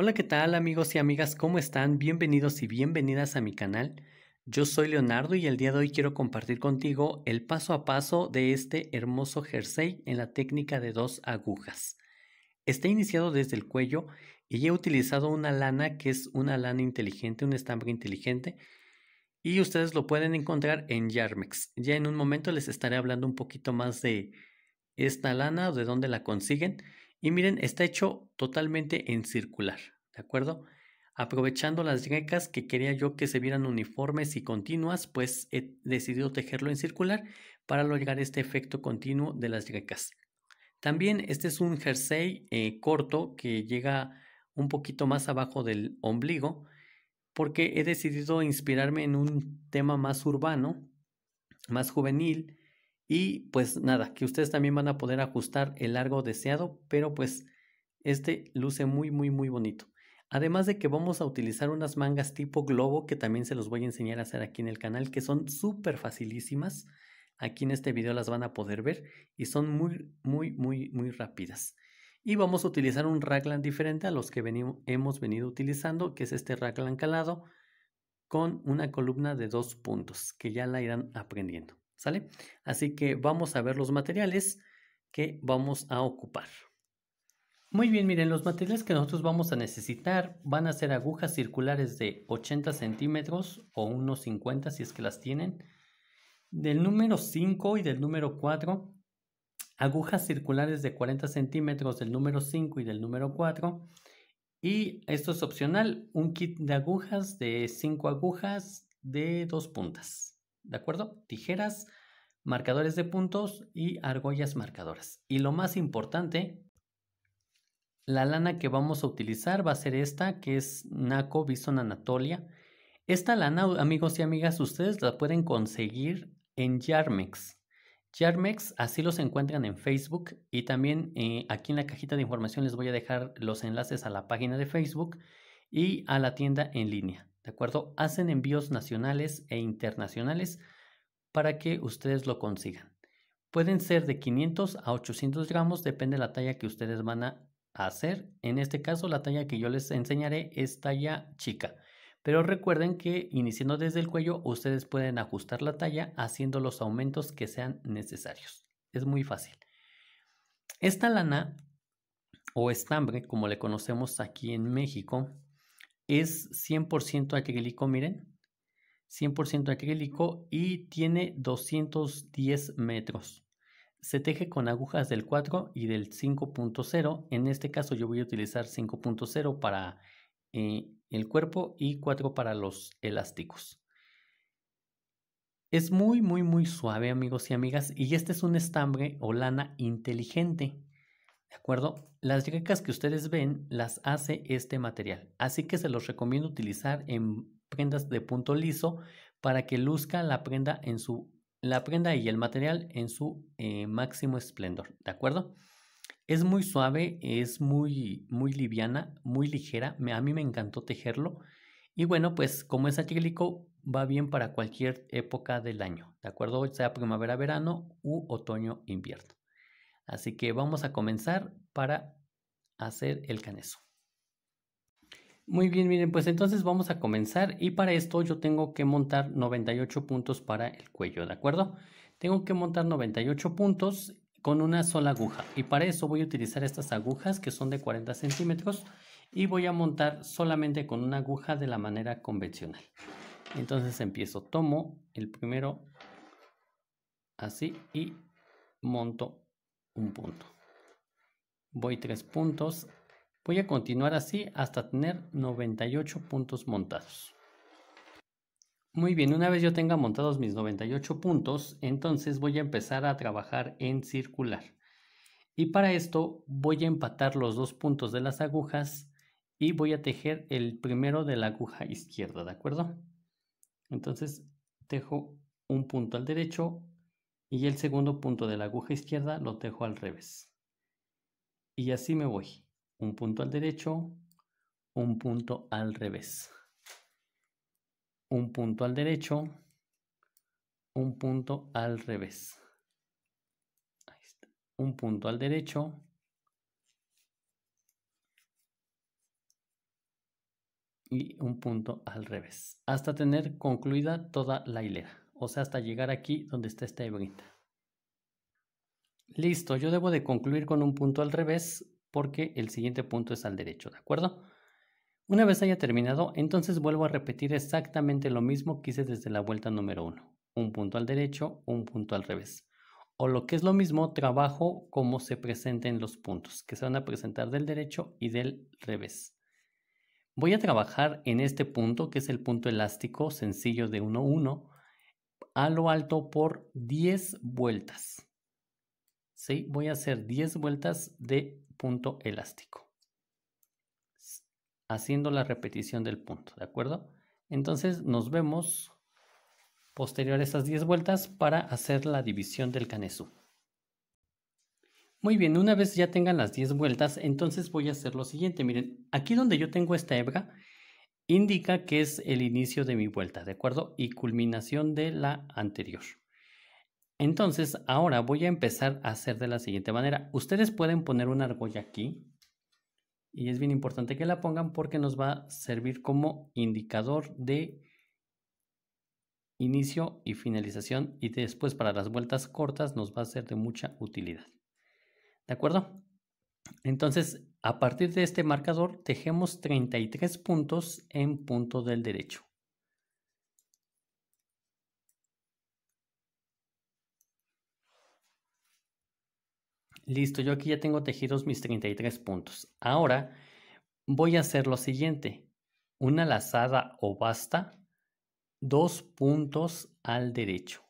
Hola, ¿qué tal amigos y amigas? ¿Cómo están? Bienvenidos y bienvenidas a mi canal. Yo soy Leonardo y el día de hoy quiero compartir contigo el paso a paso de este hermoso jersey en la técnica de dos agujas. Está iniciado desde el cuello y he utilizado una lana que es una lana inteligente, un estambre inteligente y ustedes lo pueden encontrar en Yarmex. Ya en un momento les estaré hablando un poquito más de esta lana, o de dónde la consiguen. Y miren, está hecho totalmente en circular, ¿de acuerdo? Aprovechando las grecas que quería yo que se vieran uniformes y continuas, pues he decidido tejerlo en circular para lograr este efecto continuo de las grecas. También este es un jersey eh, corto que llega un poquito más abajo del ombligo porque he decidido inspirarme en un tema más urbano, más juvenil y pues nada, que ustedes también van a poder ajustar el largo deseado, pero pues este luce muy, muy, muy bonito. Además de que vamos a utilizar unas mangas tipo globo que también se los voy a enseñar a hacer aquí en el canal, que son súper facilísimas. Aquí en este video las van a poder ver y son muy, muy, muy, muy rápidas. Y vamos a utilizar un raglan diferente a los que hemos venido utilizando, que es este raglan calado, con una columna de dos puntos, que ya la irán aprendiendo. ¿Sale? Así que vamos a ver los materiales que vamos a ocupar. Muy bien, miren, los materiales que nosotros vamos a necesitar van a ser agujas circulares de 80 centímetros o unos 50 si es que las tienen, del número 5 y del número 4, agujas circulares de 40 centímetros del número 5 y del número 4, y esto es opcional, un kit de agujas de 5 agujas de 2 puntas. ¿De acuerdo? Tijeras, marcadores de puntos y argollas marcadoras. Y lo más importante, la lana que vamos a utilizar va a ser esta, que es Naco Bison Anatolia. Esta lana, amigos y amigas, ustedes la pueden conseguir en Yarmex. Yarmex, así los encuentran en Facebook y también eh, aquí en la cajita de información les voy a dejar los enlaces a la página de Facebook y a la tienda en línea. ¿de acuerdo? Hacen envíos nacionales e internacionales para que ustedes lo consigan. Pueden ser de 500 a 800 gramos, depende de la talla que ustedes van a hacer. En este caso, la talla que yo les enseñaré es talla chica. Pero recuerden que iniciando desde el cuello, ustedes pueden ajustar la talla haciendo los aumentos que sean necesarios. Es muy fácil. Esta lana o estambre, como le conocemos aquí en México, es 100% acrílico, miren. 100% acrílico y tiene 210 metros. Se teje con agujas del 4 y del 5.0. En este caso yo voy a utilizar 5.0 para eh, el cuerpo y 4 para los elásticos. Es muy, muy, muy suave, amigos y amigas. Y este es un estambre o lana inteligente. ¿De acuerdo? Las ricas que ustedes ven las hace este material, así que se los recomiendo utilizar en prendas de punto liso para que luzca la prenda en su la prenda y el material en su eh, máximo esplendor, ¿de acuerdo? Es muy suave, es muy muy liviana, muy ligera, a mí me encantó tejerlo y bueno, pues como es acrílico va bien para cualquier época del año, ¿de acuerdo? Sea primavera, verano u otoño, invierno. Así que vamos a comenzar para hacer el caneso. Muy bien, miren, pues entonces vamos a comenzar y para esto yo tengo que montar 98 puntos para el cuello, ¿de acuerdo? Tengo que montar 98 puntos con una sola aguja y para eso voy a utilizar estas agujas que son de 40 centímetros y voy a montar solamente con una aguja de la manera convencional. Entonces empiezo, tomo el primero así y monto un punto. Voy tres puntos. Voy a continuar así hasta tener 98 puntos montados. Muy bien, una vez yo tenga montados mis 98 puntos, entonces voy a empezar a trabajar en circular. Y para esto voy a empatar los dos puntos de las agujas y voy a tejer el primero de la aguja izquierda, ¿de acuerdo? Entonces tejo un punto al derecho, y el segundo punto de la aguja izquierda lo dejo al revés. Y así me voy. Un punto al derecho, un punto al revés. Un punto al derecho, un punto al revés. Un punto al derecho. Y un punto al revés. Hasta tener concluida toda la hilera o sea, hasta llegar aquí donde está esta hebrita. Listo, yo debo de concluir con un punto al revés porque el siguiente punto es al derecho, ¿de acuerdo? Una vez haya terminado, entonces vuelvo a repetir exactamente lo mismo que hice desde la vuelta número 1. Un punto al derecho, un punto al revés. O lo que es lo mismo, trabajo como se presenten los puntos, que se van a presentar del derecho y del revés. Voy a trabajar en este punto, que es el punto elástico sencillo de 1-1, a lo alto por 10 vueltas. ¿Sí? Voy a hacer 10 vueltas de punto elástico. Haciendo la repetición del punto, ¿de acuerdo? Entonces nos vemos posterior a esas 10 vueltas para hacer la división del canesú. Muy bien, una vez ya tengan las 10 vueltas, entonces voy a hacer lo siguiente. Miren, aquí donde yo tengo esta hebra, indica que es el inicio de mi vuelta, ¿de acuerdo? Y culminación de la anterior. Entonces, ahora voy a empezar a hacer de la siguiente manera. Ustedes pueden poner una argolla aquí. Y es bien importante que la pongan porque nos va a servir como indicador de inicio y finalización. Y después para las vueltas cortas nos va a ser de mucha utilidad. ¿De acuerdo? Entonces, a partir de este marcador tejemos 33 puntos en punto del derecho. Listo, yo aquí ya tengo tejidos mis 33 puntos. Ahora voy a hacer lo siguiente. Una lazada o basta, dos puntos al derecho.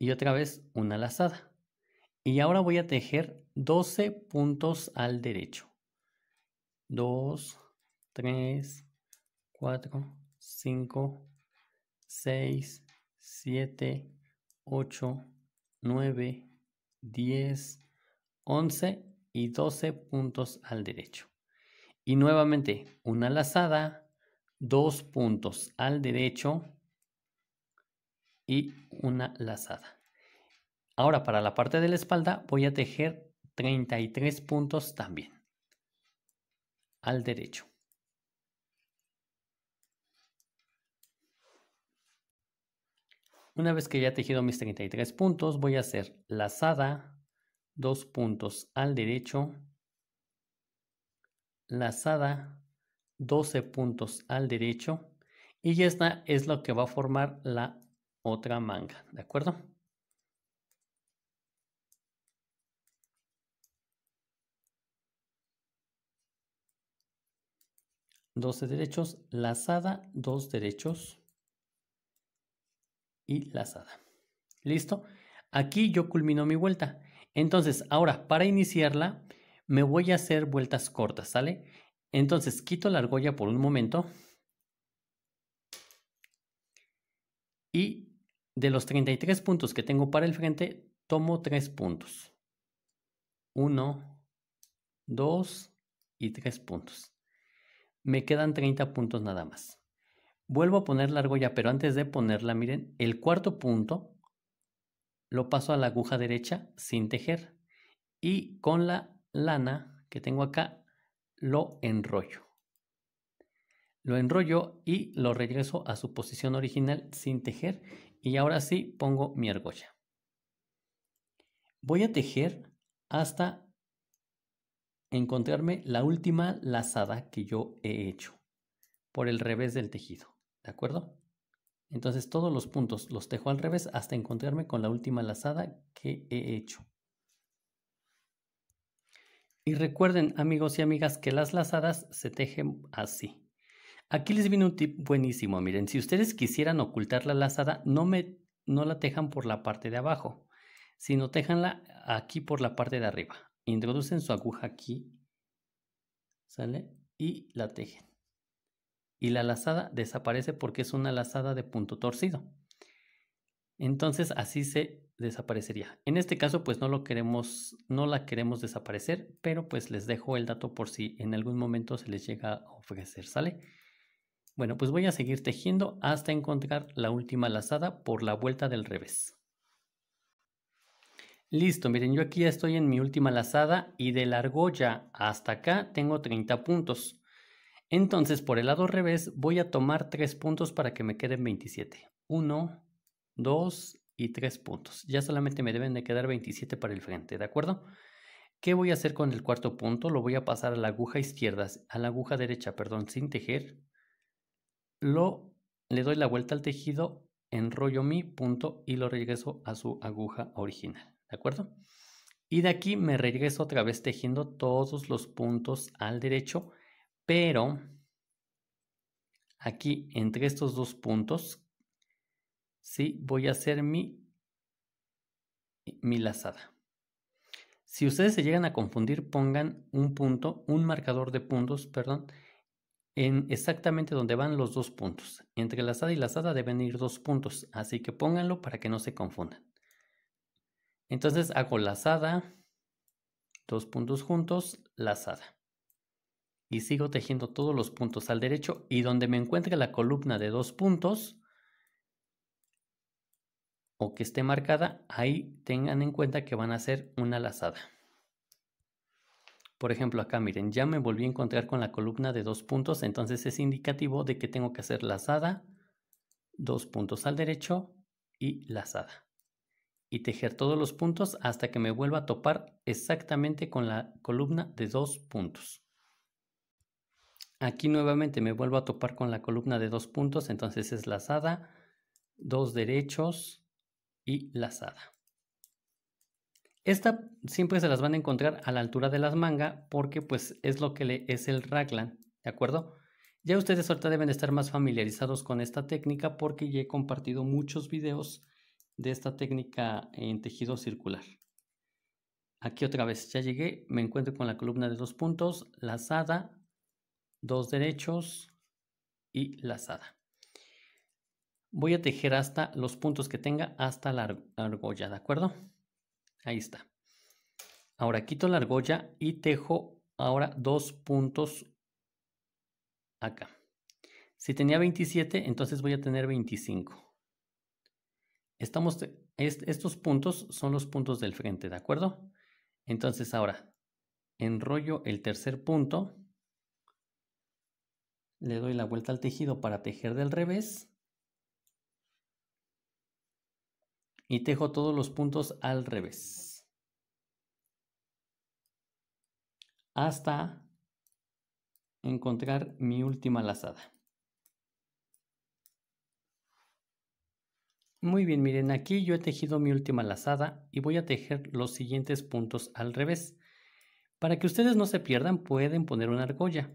Y otra vez una lazada. Y ahora voy a tejer 12 puntos al derecho. 2, 3, 4, 5, 6, 7, 8, 9, 10, 11 y 12 puntos al derecho. Y nuevamente, una lazada, dos puntos al derecho y una lazada. Ahora para la parte de la espalda voy a tejer 33 puntos también. Al derecho. Una vez que ya he tejido mis 33 puntos, voy a hacer lazada, dos puntos al derecho, lazada, 12 puntos al derecho, y esta es lo que va a formar la otra manga, ¿de acuerdo? 12 derechos, lazada, 2 derechos y lazada. ¿Listo? Aquí yo culmino mi vuelta. Entonces, ahora, para iniciarla, me voy a hacer vueltas cortas, ¿sale? Entonces, quito la argolla por un momento. Y de los 33 puntos que tengo para el frente, tomo 3 puntos. 1, 2 y 3 puntos. Me quedan 30 puntos nada más. Vuelvo a poner la argolla, pero antes de ponerla, miren, el cuarto punto lo paso a la aguja derecha sin tejer. Y con la lana que tengo acá, lo enrollo. Lo enrollo y lo regreso a su posición original sin tejer. Y ahora sí pongo mi argolla. Voy a tejer hasta encontrarme la última lazada que yo he hecho por el revés del tejido, ¿de acuerdo? Entonces todos los puntos los tejo al revés hasta encontrarme con la última lazada que he hecho. Y recuerden amigos y amigas que las lazadas se tejen así. Aquí les viene un tip buenísimo, miren, si ustedes quisieran ocultar la lazada, no, me, no la tejan por la parte de abajo, sino tejanla aquí por la parte de arriba, introducen su aguja aquí, ¿sale? Y la tejen. Y la lazada desaparece porque es una lazada de punto torcido. Entonces así se desaparecería. En este caso pues no lo queremos, no la queremos desaparecer, pero pues les dejo el dato por si en algún momento se les llega a ofrecer, ¿sale? Bueno, pues voy a seguir tejiendo hasta encontrar la última lazada por la vuelta del revés. Listo, miren, yo aquí estoy en mi última lazada y de la argolla hasta acá tengo 30 puntos. Entonces, por el lado revés, voy a tomar 3 puntos para que me queden 27. 1, 2 y 3 puntos. Ya solamente me deben de quedar 27 para el frente, ¿de acuerdo? ¿Qué voy a hacer con el cuarto punto? Lo voy a pasar a la aguja izquierda, a la aguja derecha, perdón, sin tejer. Lo, le doy la vuelta al tejido, enrollo mi punto y lo regreso a su aguja original. ¿de acuerdo? Y de aquí me regreso otra vez tejiendo todos los puntos al derecho, pero aquí entre estos dos puntos, sí, voy a hacer mi, mi lazada. Si ustedes se llegan a confundir, pongan un punto, un marcador de puntos, perdón, en exactamente donde van los dos puntos. Entre lazada y lazada deben ir dos puntos, así que pónganlo para que no se confundan. Entonces hago lazada, dos puntos juntos, lazada. Y sigo tejiendo todos los puntos al derecho y donde me encuentre la columna de dos puntos o que esté marcada, ahí tengan en cuenta que van a hacer una lazada. Por ejemplo, acá miren, ya me volví a encontrar con la columna de dos puntos, entonces es indicativo de que tengo que hacer lazada, dos puntos al derecho y lazada y tejer todos los puntos hasta que me vuelva a topar exactamente con la columna de dos puntos. Aquí nuevamente me vuelvo a topar con la columna de dos puntos, entonces es lazada, dos derechos y lazada. Esta siempre se las van a encontrar a la altura de las mangas porque pues es lo que le es el raglan, ¿de acuerdo? Ya ustedes ahorita deben estar más familiarizados con esta técnica porque ya he compartido muchos videos de esta técnica en tejido circular. Aquí otra vez, ya llegué, me encuentro con la columna de dos puntos, lazada, dos derechos y lazada. Voy a tejer hasta los puntos que tenga hasta la argolla, ¿de acuerdo? Ahí está. Ahora quito la argolla y tejo ahora dos puntos acá. Si tenía 27, entonces voy a tener 25. Estamos, estos puntos son los puntos del frente, ¿de acuerdo? Entonces ahora, enrollo el tercer punto, le doy la vuelta al tejido para tejer del revés y tejo todos los puntos al revés hasta encontrar mi última lazada. Muy bien, miren, aquí yo he tejido mi última lazada y voy a tejer los siguientes puntos al revés. Para que ustedes no se pierdan, pueden poner una argolla.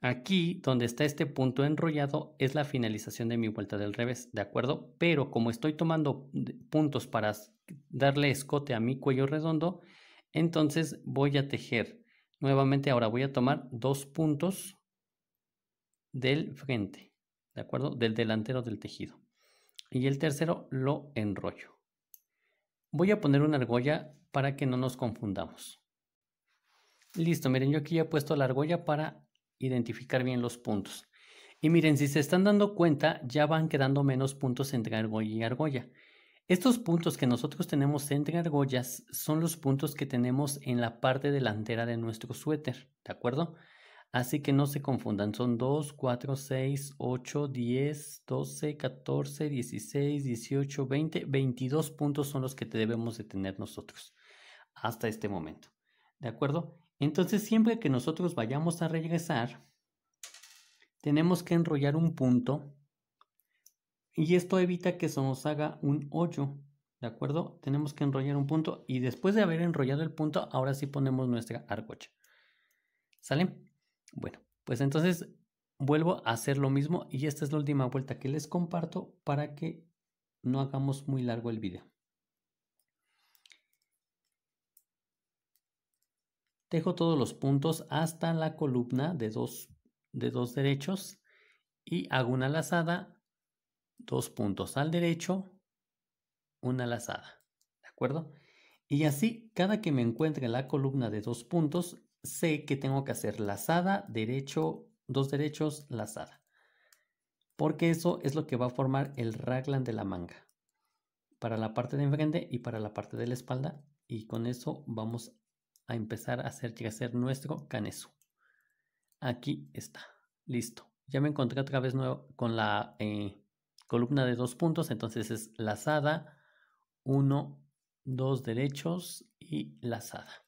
Aquí, donde está este punto enrollado, es la finalización de mi vuelta del revés, ¿de acuerdo? Pero como estoy tomando puntos para darle escote a mi cuello redondo, entonces voy a tejer. Nuevamente ahora voy a tomar dos puntos del frente, ¿de acuerdo? Del delantero del tejido. Y el tercero lo enrollo. Voy a poner una argolla para que no nos confundamos. Listo, miren, yo aquí ya he puesto la argolla para identificar bien los puntos. Y miren, si se están dando cuenta, ya van quedando menos puntos entre argolla y argolla. Estos puntos que nosotros tenemos entre argollas son los puntos que tenemos en la parte delantera de nuestro suéter, ¿de acuerdo? Así que no se confundan, son 2, 4, 6, 8, 10, 12, 14, 16, 18, 20, 22 puntos son los que debemos de tener nosotros hasta este momento. ¿De acuerdo? Entonces siempre que nosotros vayamos a regresar, tenemos que enrollar un punto y esto evita que se nos haga un hoyo. ¿De acuerdo? Tenemos que enrollar un punto y después de haber enrollado el punto, ahora sí ponemos nuestra arcocha, ¿Sale? Bueno, pues entonces vuelvo a hacer lo mismo y esta es la última vuelta que les comparto para que no hagamos muy largo el video. Dejo todos los puntos hasta la columna de dos, de dos derechos y hago una lazada, dos puntos al derecho, una lazada, ¿de acuerdo? Y así, cada que me encuentre la columna de dos puntos, sé que tengo que hacer lazada, derecho, dos derechos, lazada. Porque eso es lo que va a formar el raglan de la manga. Para la parte de enfrente y para la parte de la espalda. Y con eso vamos a empezar a hacer hacer nuestro canesu. Aquí está. Listo. Ya me encontré otra vez nuevo con la eh, columna de dos puntos. Entonces es lazada, uno, dos derechos y lazada.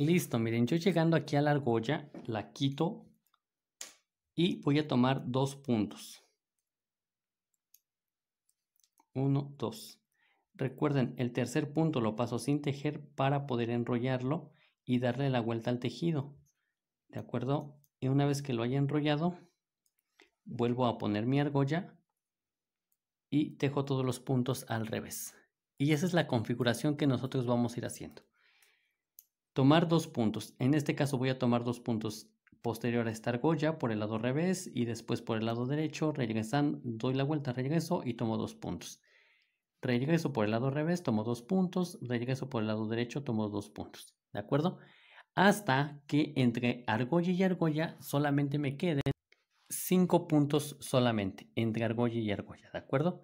Listo, miren, yo llegando aquí a la argolla, la quito y voy a tomar dos puntos. Uno, dos. Recuerden, el tercer punto lo paso sin tejer para poder enrollarlo y darle la vuelta al tejido. ¿De acuerdo? Y una vez que lo haya enrollado, vuelvo a poner mi argolla y tejo todos los puntos al revés. Y esa es la configuración que nosotros vamos a ir haciendo tomar dos puntos. En este caso voy a tomar dos puntos posterior a esta argolla por el lado revés y después por el lado derecho, regresan, doy la vuelta, regreso y tomo dos puntos. Regreso por el lado revés, tomo dos puntos, regreso por el lado derecho, tomo dos puntos, ¿de acuerdo? Hasta que entre argolla y argolla solamente me queden cinco puntos solamente, entre argolla y argolla, ¿de acuerdo?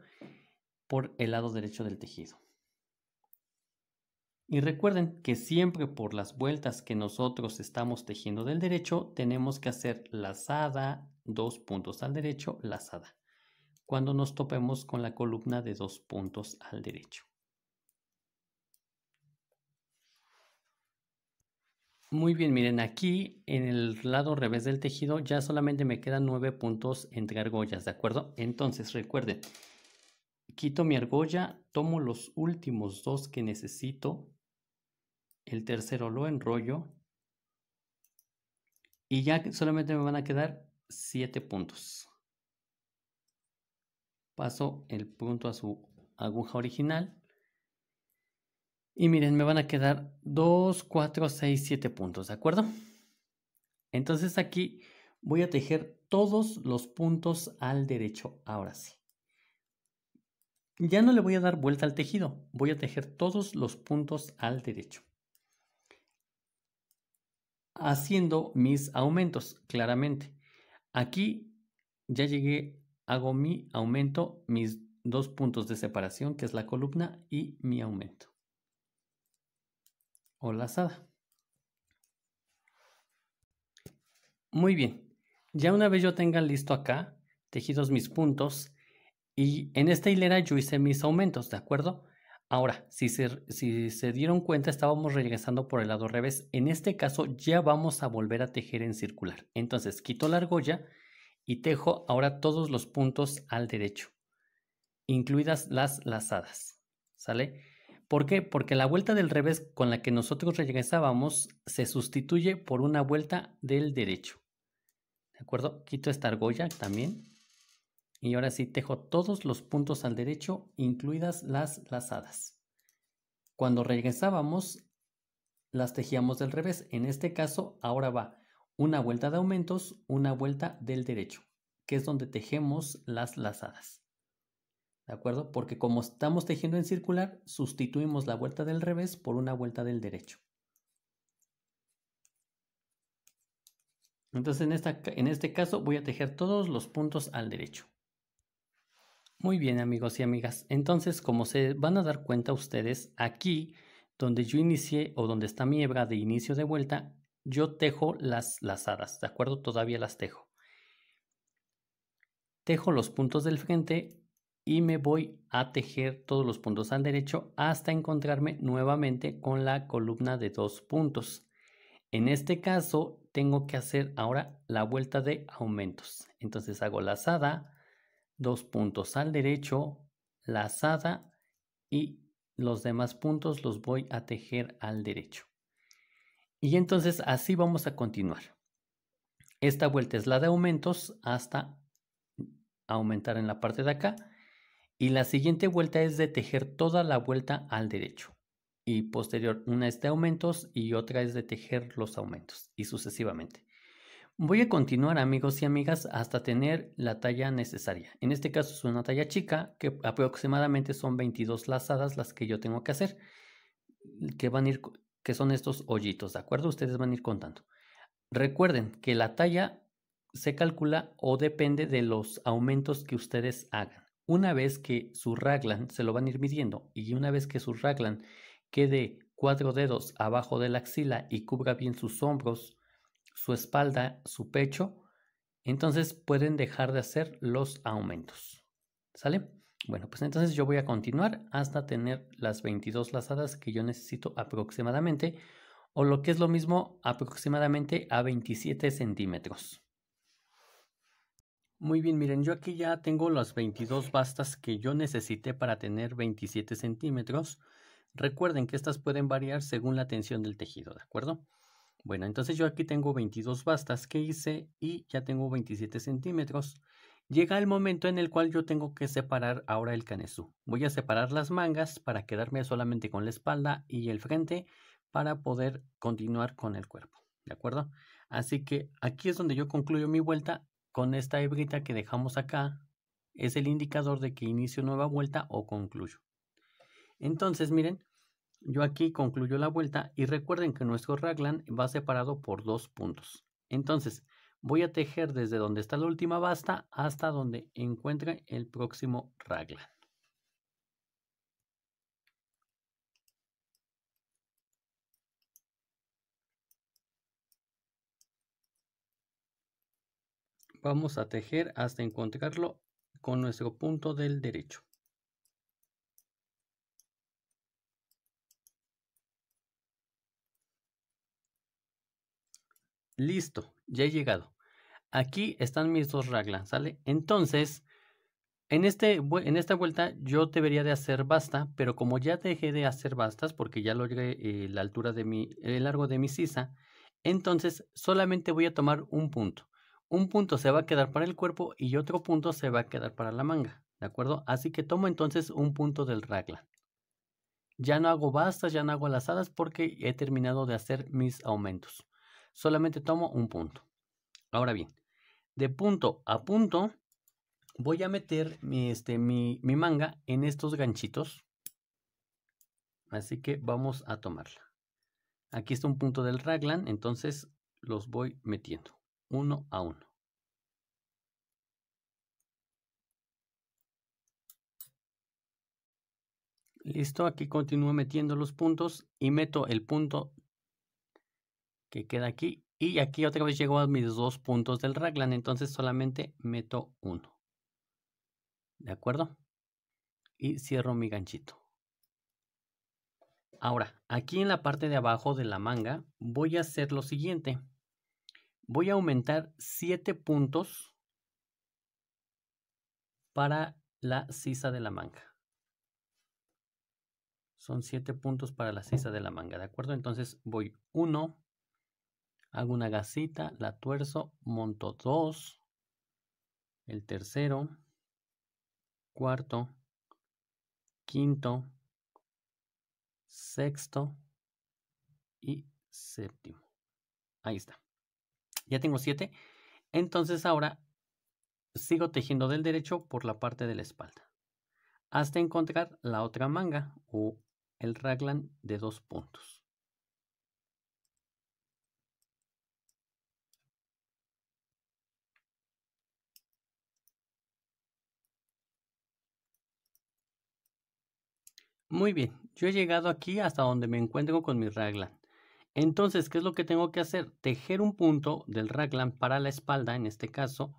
Por el lado derecho del tejido. Y recuerden que siempre por las vueltas que nosotros estamos tejiendo del derecho, tenemos que hacer lazada, dos puntos al derecho, lazada. Cuando nos topemos con la columna de dos puntos al derecho. Muy bien, miren, aquí en el lado revés del tejido ya solamente me quedan nueve puntos entre argollas, ¿de acuerdo? Entonces, recuerden, quito mi argolla, tomo los últimos dos que necesito el tercero lo enrollo y ya solamente me van a quedar 7 puntos. Paso el punto a su aguja original. Y miren, me van a quedar 2, 4, 6, 7 puntos, ¿de acuerdo? Entonces aquí voy a tejer todos los puntos al derecho, ahora sí. Ya no le voy a dar vuelta al tejido, voy a tejer todos los puntos al derecho haciendo mis aumentos, claramente. Aquí ya llegué, hago mi aumento, mis dos puntos de separación, que es la columna, y mi aumento. O lazada. Muy bien. Ya una vez yo tenga listo acá, tejidos mis puntos, y en esta hilera yo hice mis aumentos, ¿de acuerdo? Ahora, si se, dieron cuenta, estábamos regresando por el lado revés. En este caso, ya vamos a volver a tejer en circular. Entonces, quito la argolla y tejo ahora todos los puntos al derecho, incluidas las lazadas. ¿Sale? ¿Por qué? Porque la vuelta del revés con la que nosotros regresábamos se sustituye por una vuelta del derecho. ¿De acuerdo? Quito esta argolla también. Y ahora sí, tejo todos los puntos al derecho, incluidas las lazadas. Cuando regresábamos, las tejíamos del revés. En este caso, ahora va una vuelta de aumentos, una vuelta del derecho, que es donde tejemos las lazadas. ¿De acuerdo? Porque como estamos tejiendo en circular, sustituimos la vuelta del revés por una vuelta del derecho. Entonces en, esta, en este caso voy a tejer todos los puntos al derecho. Muy bien amigos y amigas, entonces como se van a dar cuenta ustedes, aquí donde yo inicié o donde está mi hebra de inicio de vuelta, yo tejo las lazadas, ¿de acuerdo? Todavía las tejo. Tejo los puntos del frente y me voy a tejer todos los puntos al derecho hasta encontrarme nuevamente con la columna de dos puntos. En este caso tengo que hacer ahora la vuelta de aumentos. Entonces hago lazada, dos puntos al derecho, lazada y los demás puntos los voy a tejer al derecho. Y entonces así vamos a continuar. Esta vuelta es la de aumentos hasta aumentar en la parte de acá. Y la siguiente vuelta es de tejer toda la vuelta al derecho. Y posterior, una es de aumentos y otra es de tejer los aumentos y sucesivamente. Voy a continuar amigos y amigas hasta tener la talla necesaria. En este caso es una talla chica que aproximadamente son 22 lazadas las que yo tengo que hacer, que van a ir que son estos hoyitos, ¿de acuerdo? Ustedes van a ir contando. Recuerden que la talla se calcula o depende de los aumentos que ustedes hagan. Una vez que su raglan se lo van a ir midiendo y una vez que su raglan quede cuatro dedos abajo de la axila y cubra bien sus hombros, su espalda, su pecho, entonces pueden dejar de hacer los aumentos. ¿Sale? Bueno, pues entonces yo voy a continuar hasta tener las 22 lazadas que yo necesito aproximadamente, o lo que es lo mismo aproximadamente a 27 centímetros. Muy bien, miren, yo aquí ya tengo las 22 bastas que yo necesité para tener 27 centímetros. Recuerden que estas pueden variar según la tensión del tejido, ¿de acuerdo? Bueno, entonces yo aquí tengo 22 bastas que hice y ya tengo 27 centímetros. Llega el momento en el cual yo tengo que separar ahora el canesú. Voy a separar las mangas para quedarme solamente con la espalda y el frente para poder continuar con el cuerpo. ¿De acuerdo? Así que aquí es donde yo concluyo mi vuelta con esta hebrita que dejamos acá. Es el indicador de que inicio nueva vuelta o concluyo. Entonces, miren, yo aquí concluyo la vuelta y recuerden que nuestro raglan va separado por dos puntos. Entonces, voy a tejer desde donde está la última basta hasta donde encuentre el próximo raglan. Vamos a tejer hasta encontrarlo con nuestro punto del derecho. Listo, ya he llegado. Aquí están mis dos raglan, ¿sale? Entonces, en, este, en esta vuelta yo debería de hacer basta, pero como ya dejé de hacer bastas porque ya logré eh, la altura de mi, el largo de mi sisa, entonces solamente voy a tomar un punto. Un punto se va a quedar para el cuerpo y otro punto se va a quedar para la manga, ¿de acuerdo? Así que tomo entonces un punto del raglan. Ya no hago bastas, ya no hago lazadas porque he terminado de hacer mis aumentos solamente tomo un punto. Ahora bien, de punto a punto voy a meter mi, este, mi, manga en estos ganchitos. Así que vamos a tomarla. Aquí está un punto del raglan, entonces los voy metiendo uno a uno. Listo, aquí continúo metiendo los puntos y meto el punto que queda aquí. Y aquí otra vez llego a mis dos puntos del raglan, entonces solamente meto uno. ¿De acuerdo? Y cierro mi ganchito. Ahora, aquí en la parte de abajo de la manga voy a hacer lo siguiente. Voy a aumentar 7 puntos para la sisa de la manga. Son siete puntos para la sisa de la manga, ¿de acuerdo? Entonces voy uno hago una gasita, la tuerzo, monto dos, el tercero, cuarto, quinto, sexto y séptimo. Ahí está. Ya tengo siete. Entonces ahora sigo tejiendo del derecho por la parte de la espalda. Hasta encontrar la otra manga o el raglan de dos puntos. Muy bien, yo he llegado aquí hasta donde me encuentro con mi raglan. Entonces, ¿qué es lo que tengo que hacer? Tejer un punto del raglan para la espalda, en este caso,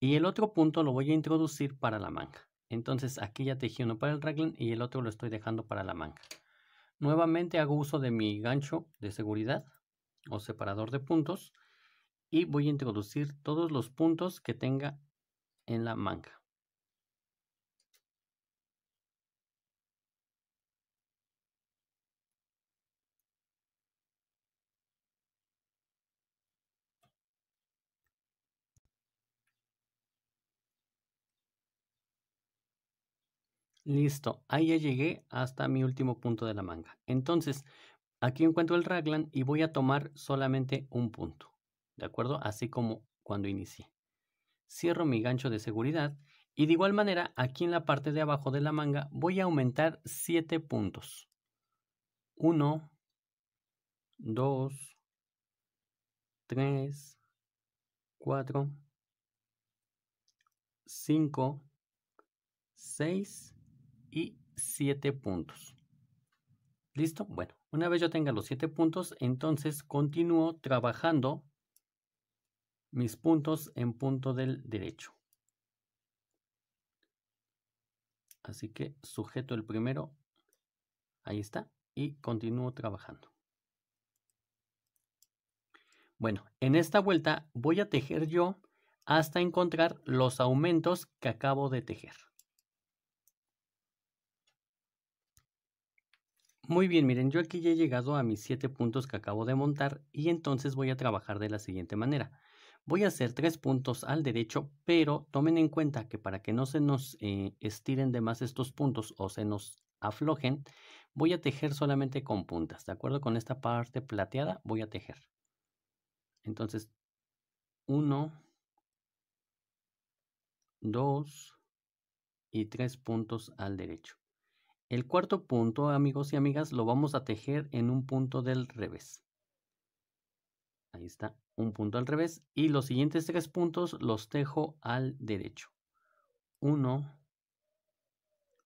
y el otro punto lo voy a introducir para la manga. Entonces, aquí ya tejí uno para el raglan y el otro lo estoy dejando para la manga. Nuevamente hago uso de mi gancho de seguridad o separador de puntos y voy a introducir todos los puntos que tenga en la manga. Listo, ahí ya llegué hasta mi último punto de la manga. Entonces, aquí encuentro el raglan y voy a tomar solamente un punto, ¿de acuerdo? Así como cuando inicié. Cierro mi gancho de seguridad y de igual manera aquí en la parte de abajo de la manga voy a aumentar 7 puntos. 1, 2, 3, 4, 5, 6 y 7 puntos. ¿Listo? Bueno, una vez yo tenga los 7 puntos, entonces continúo trabajando mis puntos en punto del derecho. Así que sujeto el primero, ahí está, y continúo trabajando. Bueno, en esta vuelta voy a tejer yo hasta encontrar los aumentos que acabo de tejer. Muy bien, miren, yo aquí ya he llegado a mis 7 puntos que acabo de montar y entonces voy a trabajar de la siguiente manera. Voy a hacer tres puntos al derecho, pero tomen en cuenta que para que no se nos eh, estiren de más estos puntos o se nos aflojen, voy a tejer solamente con puntas, ¿de acuerdo? Con esta parte plateada voy a tejer. Entonces, 1, 2 y 3 puntos al derecho. El cuarto punto, amigos y amigas, lo vamos a tejer en un punto del revés. Ahí está, un punto al revés. Y los siguientes tres puntos los tejo al derecho. Uno,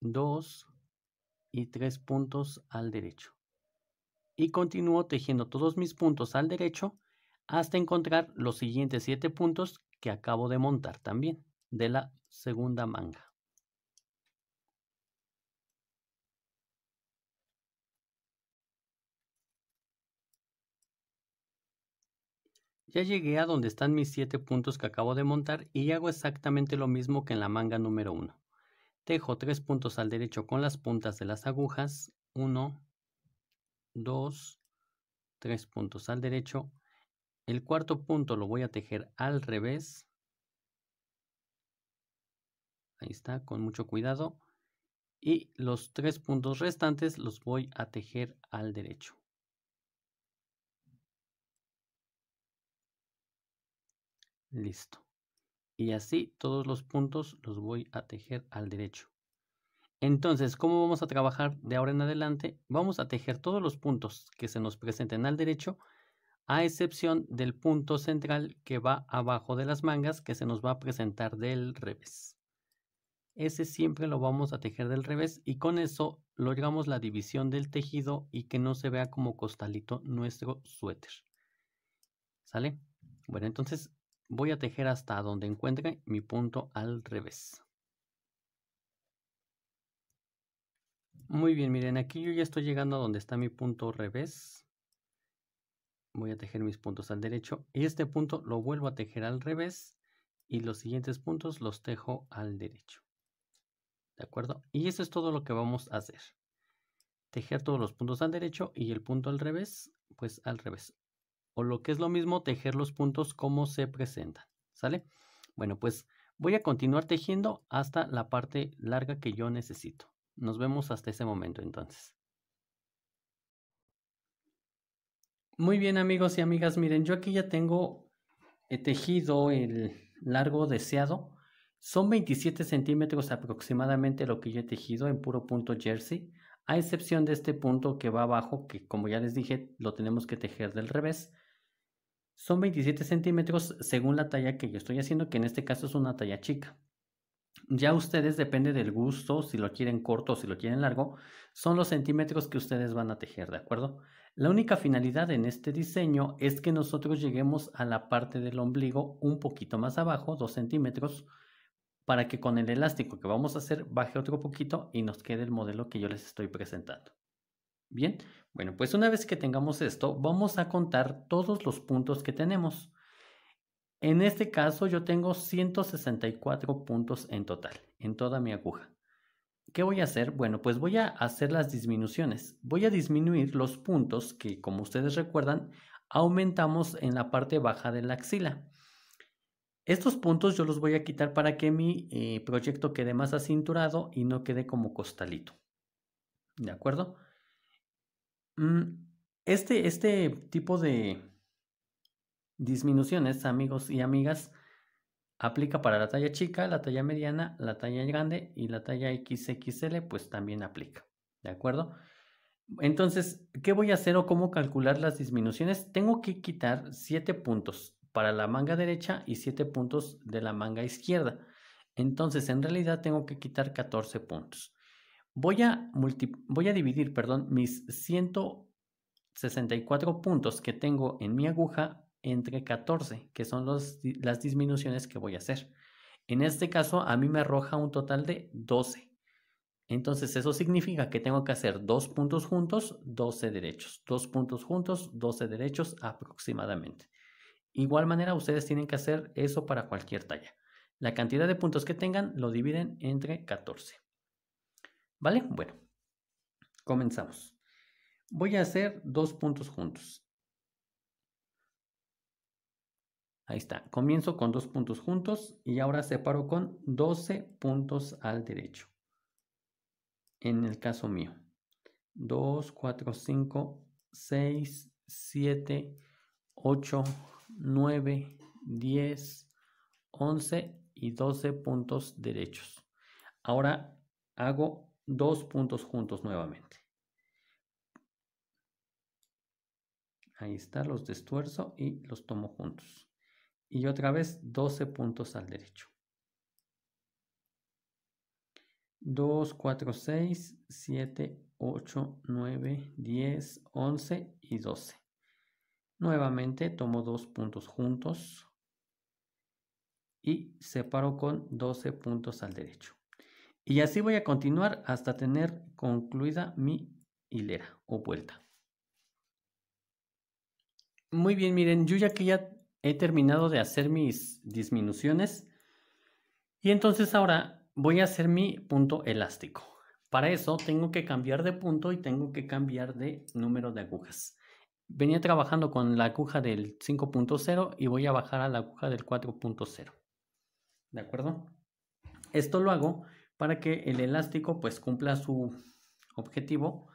dos y tres puntos al derecho. Y continúo tejiendo todos mis puntos al derecho hasta encontrar los siguientes siete puntos que acabo de montar también de la segunda manga. Ya llegué a donde están mis 7 puntos que acabo de montar y hago exactamente lo mismo que en la manga número 1. Tejo 3 puntos al derecho con las puntas de las agujas. 1, 2, 3 puntos al derecho. El cuarto punto lo voy a tejer al revés. Ahí está, con mucho cuidado. Y los tres puntos restantes los voy a tejer al derecho. Listo. Y así todos los puntos los voy a tejer al derecho. Entonces, ¿cómo vamos a trabajar de ahora en adelante? Vamos a tejer todos los puntos que se nos presenten al derecho, a excepción del punto central que va abajo de las mangas, que se nos va a presentar del revés. Ese siempre lo vamos a tejer del revés y con eso logramos la división del tejido y que no se vea como costalito nuestro suéter. ¿Sale? Bueno, entonces Voy a tejer hasta donde encuentre mi punto al revés. Muy bien, miren, aquí yo ya estoy llegando a donde está mi punto revés. Voy a tejer mis puntos al derecho. Y este punto lo vuelvo a tejer al revés. Y los siguientes puntos los tejo al derecho. ¿De acuerdo? Y eso es todo lo que vamos a hacer. Tejer todos los puntos al derecho y el punto al revés, pues al revés o lo que es lo mismo tejer los puntos como se presentan, ¿sale? Bueno, pues voy a continuar tejiendo hasta la parte larga que yo necesito. Nos vemos hasta ese momento entonces. Muy bien amigos y amigas, miren, yo aquí ya tengo he tejido el largo deseado. Son 27 centímetros aproximadamente lo que yo he tejido en puro punto jersey, a excepción de este punto que va abajo, que como ya les dije, lo tenemos que tejer del revés son 27 centímetros según la talla que yo estoy haciendo, que en este caso es una talla chica. Ya ustedes depende del gusto, si lo quieren corto o si lo quieren largo, son los centímetros que ustedes van a tejer, ¿de acuerdo? La única finalidad en este diseño es que nosotros lleguemos a la parte del ombligo un poquito más abajo, 2 centímetros, para que con el elástico que vamos a hacer baje otro poquito y nos quede el modelo que yo les estoy presentando. Bien, bueno, pues una vez que tengamos esto, vamos a contar todos los puntos que tenemos. En este caso yo tengo 164 puntos en total, en toda mi aguja. ¿Qué voy a hacer? Bueno, pues voy a hacer las disminuciones. Voy a disminuir los puntos que, como ustedes recuerdan, aumentamos en la parte baja de la axila. Estos puntos yo los voy a quitar para que mi eh, proyecto quede más acinturado y no quede como costalito. ¿De acuerdo? Mm, este, este tipo de disminuciones, amigos y amigas, aplica para la talla chica, la talla mediana, la talla grande y la talla XXL, pues también aplica. ¿De acuerdo? Entonces, ¿qué voy a hacer o cómo calcular las disminuciones? Tengo que quitar 7 puntos para la manga derecha y 7 puntos de la manga izquierda. Entonces, en realidad tengo que quitar 14 puntos. Voy a, voy a dividir perdón, mis 164 puntos que tengo en mi aguja entre 14, que son las disminuciones que voy a hacer. En este caso, a mí me arroja un total de 12. Entonces, eso significa que tengo que hacer dos puntos juntos, 12 derechos. Dos puntos juntos, 12 derechos aproximadamente. Igual manera, ustedes tienen que hacer eso para cualquier talla. La cantidad de puntos que tengan lo dividen entre 14. ¿Vale? Bueno, comenzamos. Voy a hacer dos puntos juntos. Ahí está. Comienzo con dos puntos juntos y ahora separo con 12 puntos al derecho. En el caso mío. 2, 4, 5, 6, 7, 8, 9, 10, 11 y 12 puntos derechos. Ahora hago dos puntos juntos nuevamente. Ahí está, los destuerzo y los tomo juntos. Y otra vez 12 puntos al derecho. 2, 4, 6, 7, 8, 9, 10, 11 y 12. Nuevamente tomo dos puntos juntos y separo con 12 puntos al derecho. Y así voy a continuar hasta tener concluida mi hilera o vuelta. Muy bien, miren, yo ya que ya he terminado de hacer mis disminuciones y entonces ahora voy a hacer mi punto elástico. Para eso tengo que cambiar de punto y tengo que cambiar de número de agujas. Venía trabajando con la aguja del 5.0 y voy a bajar a la aguja del 4.0. ¿De acuerdo? Esto lo hago para que el elástico pues cumpla su objetivo,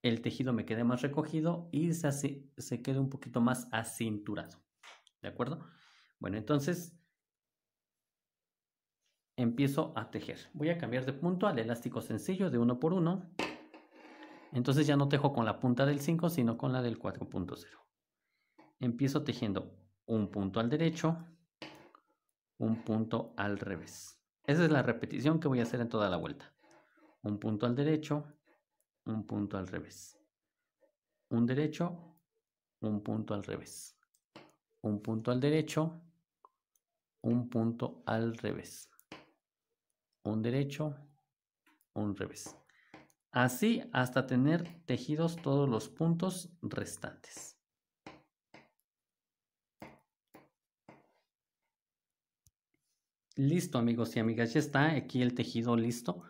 el tejido me quede más recogido y se, se quede un poquito más acinturado. ¿De acuerdo? Bueno, entonces empiezo a tejer. Voy a cambiar de punto al elástico sencillo de uno por uno. Entonces ya no tejo con la punta del 5, sino con la del 4.0. Empiezo tejiendo un punto al derecho, un punto al revés. Esa es la repetición que voy a hacer en toda la vuelta. Un punto al derecho, un punto al revés. Un derecho, un punto al revés. Un punto al derecho, un punto al revés. Un derecho, un revés. Así hasta tener tejidos todos los puntos restantes. Listo amigos y amigas, ya está aquí el tejido listo.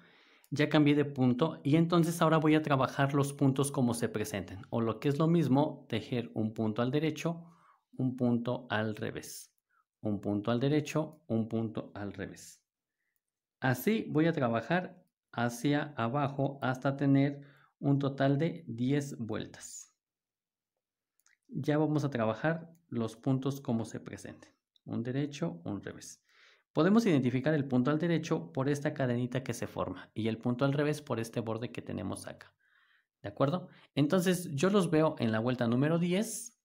Ya cambié de punto y entonces ahora voy a trabajar los puntos como se presenten. O lo que es lo mismo, tejer un punto al derecho, un punto al revés. Un punto al derecho, un punto al revés. Así voy a trabajar hacia abajo hasta tener un total de 10 vueltas. Ya vamos a trabajar los puntos como se presenten. Un derecho, un revés. Podemos identificar el punto al derecho por esta cadenita que se forma y el punto al revés por este borde que tenemos acá. ¿De acuerdo? Entonces yo los veo en la vuelta número 10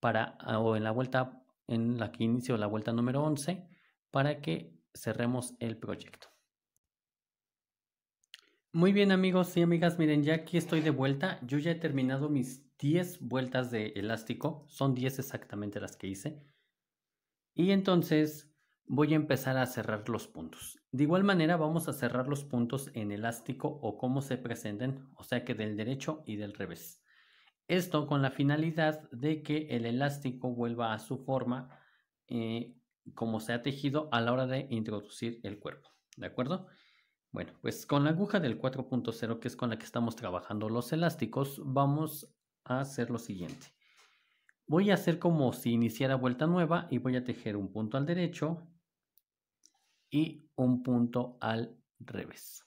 para, ah, o en la vuelta en la que inicio la vuelta número 11 para que cerremos el proyecto. Muy bien amigos y amigas, miren ya aquí estoy de vuelta. Yo ya he terminado mis 10 vueltas de elástico, son 10 exactamente las que hice. Y entonces voy a empezar a cerrar los puntos. De igual manera vamos a cerrar los puntos en elástico o como se presenten, o sea que del derecho y del revés. Esto con la finalidad de que el elástico vuelva a su forma eh, como se ha tejido a la hora de introducir el cuerpo. ¿De acuerdo? Bueno, pues con la aguja del 4.0, que es con la que estamos trabajando los elásticos, vamos a hacer lo siguiente. Voy a hacer como si iniciara vuelta nueva y voy a tejer un punto al derecho, y un punto al revés.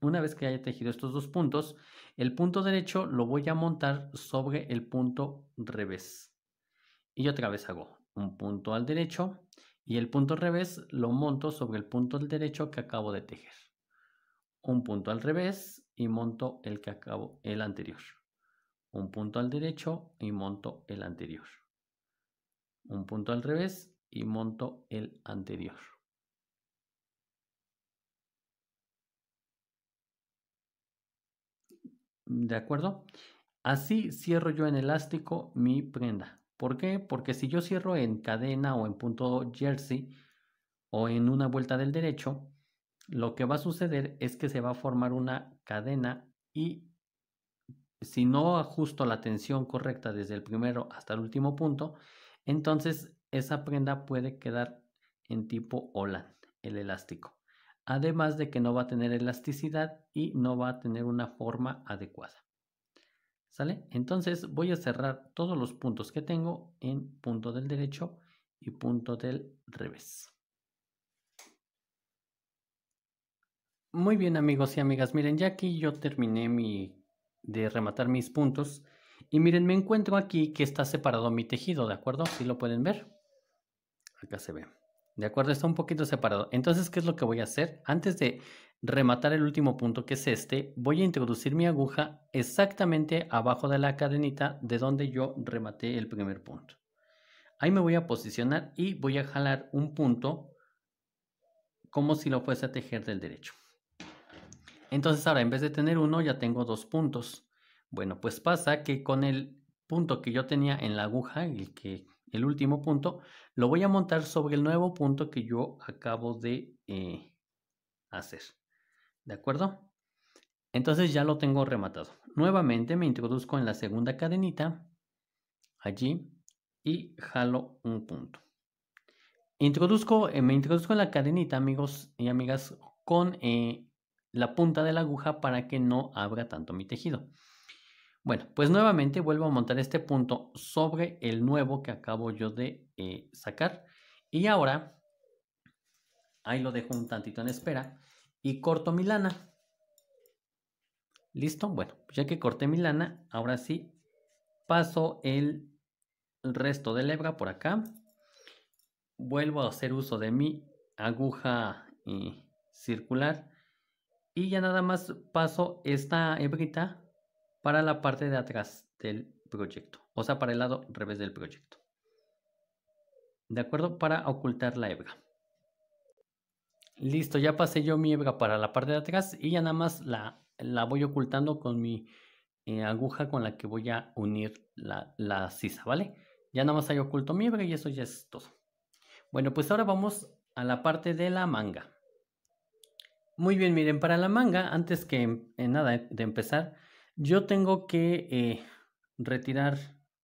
Una vez que haya tejido estos dos puntos, el punto derecho lo voy a montar sobre el punto revés. Y otra vez hago un punto al derecho y el punto revés lo monto sobre el punto del derecho que acabo de tejer. Un punto al revés y monto el que acabo el anterior. Un punto al derecho y monto el anterior. Un punto al revés y monto el anterior ¿De acuerdo? Así cierro yo en elástico mi prenda. ¿Por qué? Porque si yo cierro en cadena o en punto jersey o en una vuelta del derecho, lo que va a suceder es que se va a formar una cadena y si no ajusto la tensión correcta desde el primero hasta el último punto, entonces esa prenda puede quedar en tipo ola el elástico además de que no va a tener elasticidad y no va a tener una forma adecuada. ¿Sale? Entonces voy a cerrar todos los puntos que tengo en punto del derecho y punto del revés. Muy bien amigos y amigas, miren ya aquí yo terminé mi, de rematar mis puntos y miren me encuentro aquí que está separado mi tejido, ¿de acuerdo? Si ¿Sí lo pueden ver, acá se ve. ¿De acuerdo? Está un poquito separado. Entonces, ¿qué es lo que voy a hacer? Antes de rematar el último punto, que es este, voy a introducir mi aguja exactamente abajo de la cadenita de donde yo rematé el primer punto. Ahí me voy a posicionar y voy a jalar un punto como si lo fuese a tejer del derecho. Entonces ahora en vez de tener uno ya tengo dos puntos. Bueno, pues pasa que con el punto que yo tenía en la aguja, el que el último punto, lo voy a montar sobre el nuevo punto que yo acabo de eh, hacer. ¿De acuerdo? Entonces ya lo tengo rematado. Nuevamente me introduzco en la segunda cadenita, allí, y jalo un punto. Introduzco, eh, me introduzco en la cadenita, amigos y amigas, con eh, la punta de la aguja para que no abra tanto mi tejido. Bueno, pues nuevamente vuelvo a montar este punto sobre el nuevo que acabo yo de eh, sacar. Y ahora, ahí lo dejo un tantito en espera y corto mi lana. ¿Listo? Bueno, pues ya que corté mi lana, ahora sí paso el resto de hebra por acá. Vuelvo a hacer uso de mi aguja eh, circular. Y ya nada más paso esta hebrita para la parte de atrás del proyecto, o sea, para el lado revés del proyecto. ¿De acuerdo? Para ocultar la hebra. Listo, ya pasé yo mi hebra para la parte de atrás y ya nada más la, la voy ocultando con mi eh, aguja con la que voy a unir la, sisa, ¿vale? Ya nada más ahí oculto mi hebra y eso ya es todo. Bueno, pues ahora vamos a la parte de la manga. Muy bien, miren, para la manga, antes que eh, nada eh, de empezar, yo tengo que eh, retirar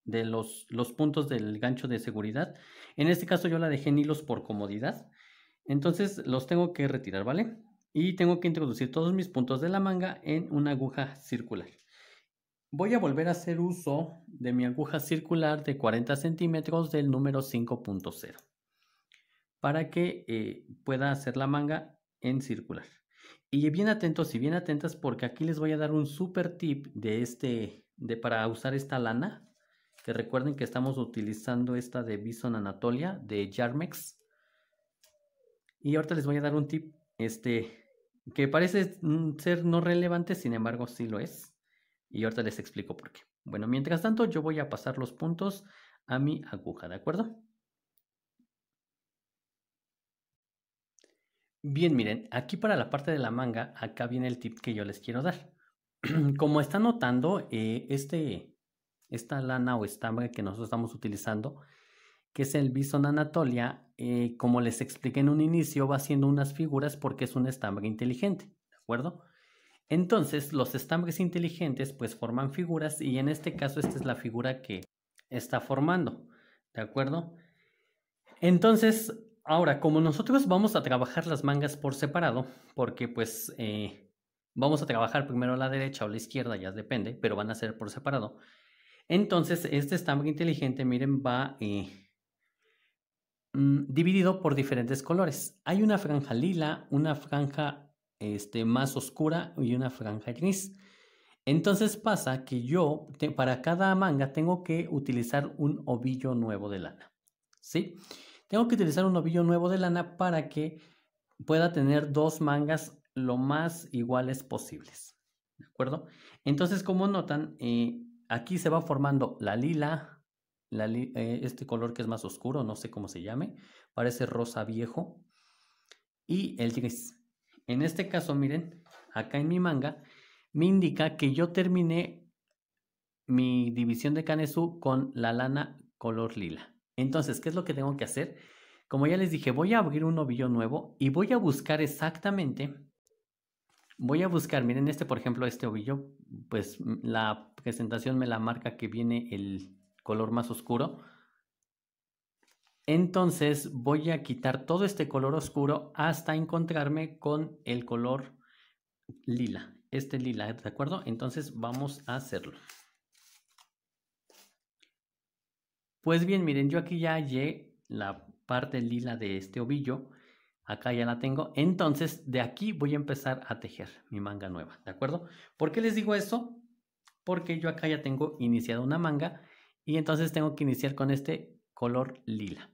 de los, puntos del gancho de seguridad. En este caso yo la dejé en hilos por comodidad. Entonces los tengo que retirar, ¿vale? Y tengo que introducir todos mis puntos de la manga en una aguja circular. Voy a volver a hacer uso de mi aguja circular de 40 centímetros del número 5.0 para que eh, pueda hacer la manga en circular. Y bien atentos y bien atentas porque aquí les voy a dar un super tip de este, de para usar esta lana. Que recuerden que estamos utilizando esta de Bison Anatolia de Jarmex. Y ahorita les voy a dar un tip, este, que parece ser no relevante, sin embargo sí lo es. Y ahorita les explico por qué. Bueno, mientras tanto yo voy a pasar los puntos a mi aguja, ¿de acuerdo? Bien, miren, aquí para la parte de la manga, acá viene el tip que yo les quiero dar. Como están notando, eh, este, esta lana o estambre que nosotros estamos utilizando, que es el Bison Anatolia, eh, como les expliqué en un inicio, va haciendo unas figuras porque es un estambre inteligente, ¿de acuerdo? Entonces, los estambres inteligentes pues forman figuras y en este caso esta es la figura que está formando, ¿de acuerdo? Entonces, Ahora, como nosotros vamos a trabajar las mangas por separado, porque pues eh, vamos a trabajar primero la derecha o la izquierda, ya depende, pero van a ser por separado. Entonces, este estambre inteligente, miren, va eh, mm, dividido por diferentes colores. Hay una franja lila, una franja este, más oscura y una franja gris. Entonces pasa que yo, para cada manga, tengo que utilizar un ovillo nuevo de lana. ¿Sí? sí tengo que utilizar un ovillo nuevo de lana para que pueda tener dos mangas lo más iguales posibles. ¿De acuerdo? Entonces, como notan, eh, aquí se va formando la lila, eh, este color que es más oscuro, no sé cómo se llame, parece rosa viejo, y el gris. En este caso, miren, acá en mi manga, me indica que yo terminé mi división de canesú con la lana color lila. Entonces, ¿qué es lo que tengo que hacer? Como ya les dije, voy a abrir un ovillo nuevo y voy a buscar exactamente, voy a buscar, miren este, por ejemplo, este ovillo, pues mm, la presentación me la marca que viene el color más oscuro. Entonces voy a quitar todo este color oscuro hasta encontrarme con el color lila, este lila, ¿de acuerdo? Entonces vamos a hacerlo. Pues bien, miren, yo aquí ya hallé la parte lila de este ovillo. Acá ya la tengo. Entonces, de aquí voy a empezar a tejer mi manga nueva, ¿de acuerdo? ¿Por qué les digo eso? Porque yo acá ya tengo iniciada una manga y entonces tengo que iniciar con este color lila,